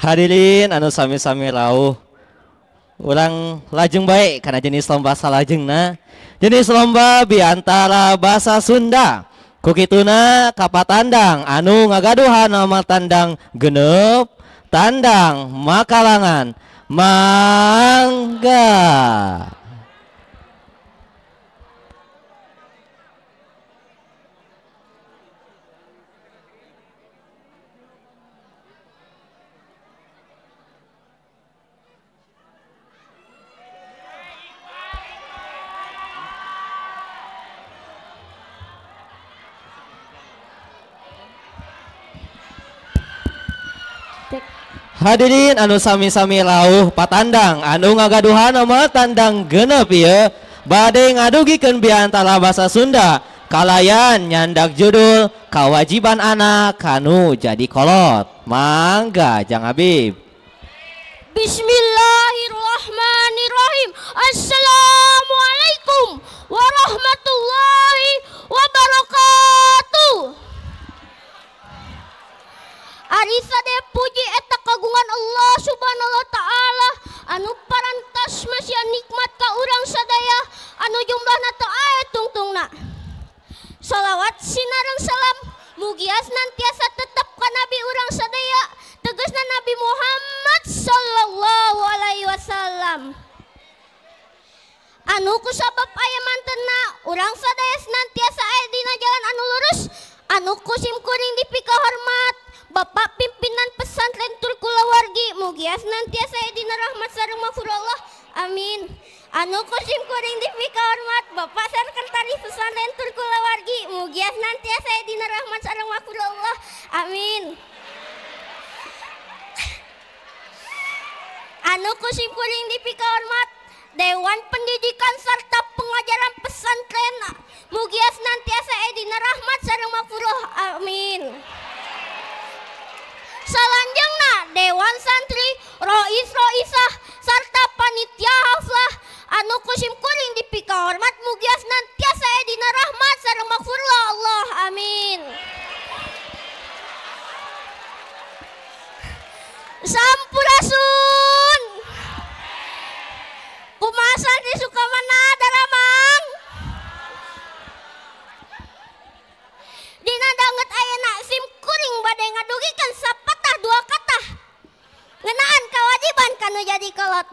Hadirin anu sami-sami rawuh. Orang lajeng baik karena jenis lomba salah na. Jenis lomba biantara bahasa Sunda. Kukituna kapatandang anu ngagaduhan nama tandang genep tandang makalangan mangga. Hadirin anu sami-sami lauh patandang anu ngagaduhan nama tandang genep ya badai ngadugikan biantara bahasa Sunda kalayan nyandak judul kewajiban anak kanu jadi kolot mangga jang Habib Bismillahirrahmanirrahim Assalamualaikum warahmatullahi wabarakatuh Arisa Puj Nabi Muhammad sallallahu alaihi wasallam anu kusabab aya mantena urang sadaya senantiasa aya dina jalan anu lurus anu kusim kuring dipika hormat Bapak pimpinan pesantren Turkulawargi mugihas nantiasa aya dina rahmat sareng Allah. amin anu kusim kuring dipika hormat Bapak kentari pesantren Turkulawargi mugihas nantiasa aya dina rahmat sareng Allah. amin kesimpulan di Dipika Hormat, Dewan Pendidikan serta pengajaran pesantren Mugia senantiasa Edina Rahmat sareng makfuruh amin. Selanjutnya Dewan Santri Rois Roisah serta panitia haflah anu kusim kuring dipika hormat mugia senantiasa Edina Rahmat sareng makfuruh Allah amin. Sampun pasar di Sukamana dalamang. Dina danget nak SIM kuring badai ngadugikan sapatah dua kata. Ngenaan kewajiban kanu jadi kolot.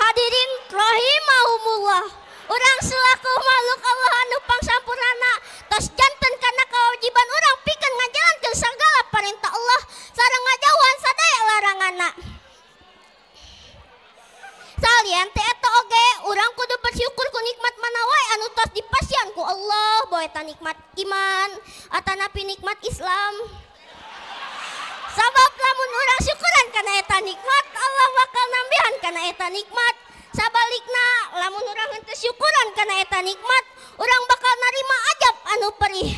Hadirin rahimahumullah. Orang selaku makhluk Allah anu pangsampurnana tos jantan karena kewajiban orang nikmat iman At nabi nikmat Islam sabab lamun orangrang syukuran karena an nikmat Allah bakal naambihan karena an nikmat sabalik na lamunurangan kesyukuran karena an nikmat orang bakal narima ajab anu perih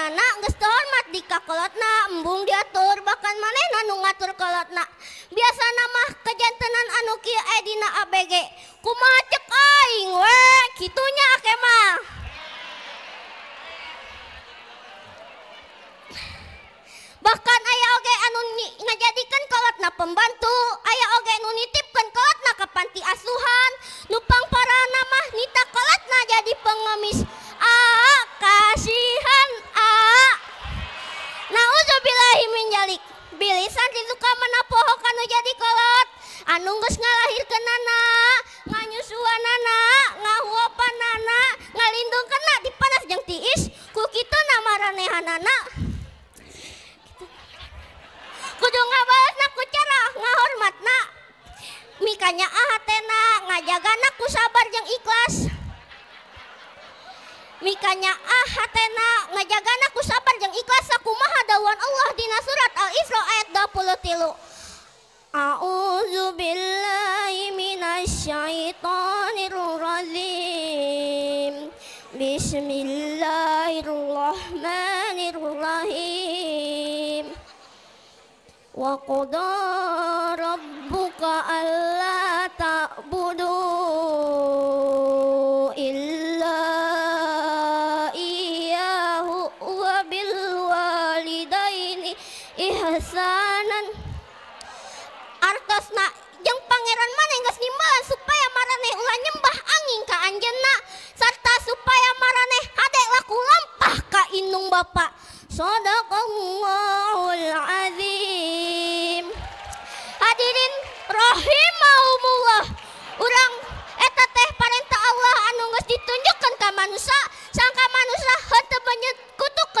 manehna geus hormat di kakolotna embung diatur bahkan manehna nu ngatur kolotna biasa nama kejantanan anu kieu aya eh dina ABG kumaha cek aing we kitunya akemah bahkan ayah oge anu ngajadikan kolotna pembantu balik bilisan disuka menapoho kanu jadi kolot anu geus ngalahirkeun nana nganyusuan nana ngahuopan nana ngalindung kena di panas jeung tiis ku kitu namaranehanana kudu ngabalasna ku cara nak. mikanya ahatena nak, ku sabar jeung ikhlas mikanya ahatena nak. أعوذ بالله من الشيطان الرجيم بسم الله الرحمن الرحيم وقضى ربك ألا تعبدوا إلا إياه وبالوالدين إحسانا Dimasna yang Pangeran mana manenggeus nimbalan supaya marane ulah nyembah angin ka anjena serta supaya marane hade laku lampah ka inung Bapa. Sadaqallahul azim. Hadirin rahimahumullah. Urang eta teh parenta Allah anu geus ke ka manusia sangka manusia henteu kutuk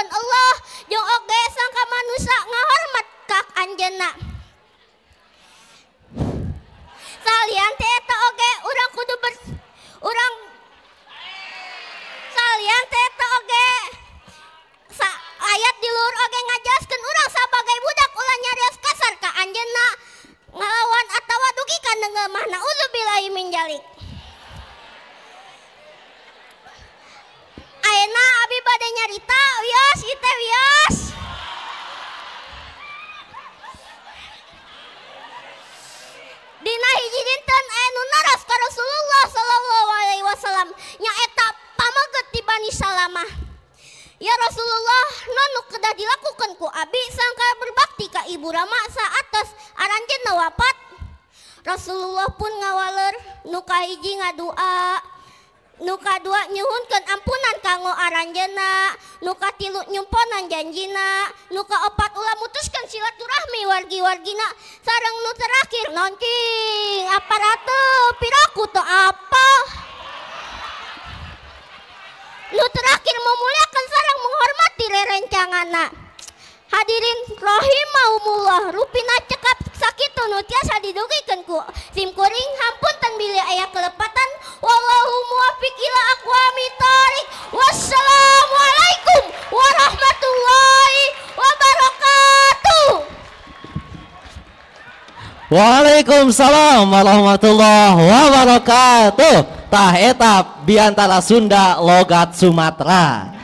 Allah nonuk kedah dilakukan ku abi sangka berbakti ke ibu Rama saatos aranjeun wapat Rasulullah pun ngawaler nuka hiji ngadua nuka dua nyuhunkan ampunan kanggo aranjena nuka tilu nyumponan janjina nuka opat ulah mutuskan silaturahmi wargi-wargina sarang nu terakhir noncing aparatur piraku to apa lu terakhir memuliakan sarang menghormati rerencangana hadirin rahimahumullah rupina cekap sakitu nu tiasa didugikeun ku tim kuring tan bila ayah kelepatan wallahu muwaffiq ila aqwami wassalamualaikum warahmatullahi wabarakatuh Waalaikumsalam warahmatullahi wabarakatuh tah etap diantara Sunda logat Sumatera